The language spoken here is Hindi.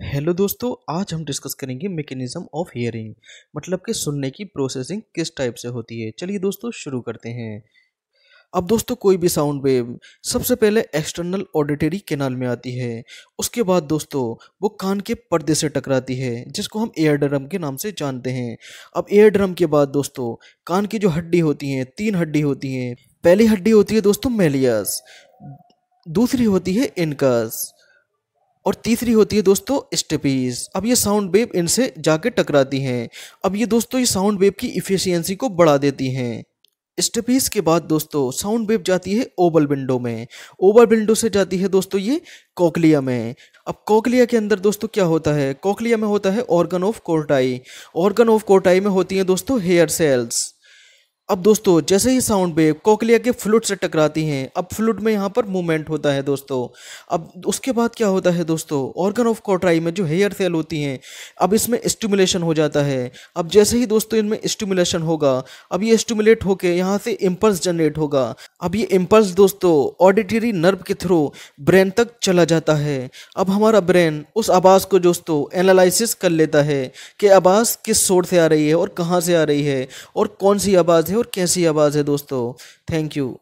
हेलो दोस्तों आज हम डिस्कस करेंगे मेकेनिज्म ऑफ हियरिंग मतलब कि सुनने की प्रोसेसिंग किस टाइप से होती है चलिए दोस्तों शुरू करते हैं अब दोस्तों कोई भी साउंड वेव सबसे पहले एक्सटर्नल ऑडिटरी केनाल में आती है उसके बाद दोस्तों वो कान के पर्दे से टकराती है जिसको हम एयर ड्रम के नाम से जानते हैं अब एयर ड्रम के बाद दोस्तों कान की जो हड्डी होती हैं तीन हड्डी होती हैं पहली हड्डी होती है दोस्तों मेलियस दूसरी होती है इनकस और तीसरी होती है दोस्तों स्टेपीज अब ये साउंड वेव इनसे जाके टकराती हैं अब ये दोस्तों ये साउंड वेव की इफिशियंसी को बढ़ा देती हैं स्टेपीज के बाद दोस्तों साउंड वेव जाती है ओवल विंडो में ओवल विंडो से जाती है दोस्तों ये कोकलिया में अब कोकलिया के अंदर दोस्तों क्या होता है कोकलिया में होता है organ of Corti organ of Corti में होती हैं दोस्तों हेयर सेल्स अब दोस्तों जैसे ही साउंड वेव कोकलिया के फ्लूट से टकराती हैं अब फ्लूट में यहाँ पर मूवमेंट होता है दोस्तों अब उसके बाद क्या होता है दोस्तों ऑर्गन ऑफ कॉटराई में जो हेयर सेल होती हैं अब इसमें स्टिमुलेशन हो जाता है अब जैसे ही दोस्तों इनमें स्टिमुलेशन होगा अब ये स्टिमुलेट होकर यहाँ से इम्पल्स जनरेट होगा अब ये इम्पल्स दोस्तों ऑडिटरी नर्व के थ्रू ब्रेन तक चला जाता है अब हमारा ब्रेन उस आवाज़ को दोस्तों एनालिसिस कर लेता है कि आवाज़ किस शोर से आ रही है और कहाँ से आ रही है और कौन सी आवाज़ है और कैसी आवाज़ है दोस्तों थैंक यू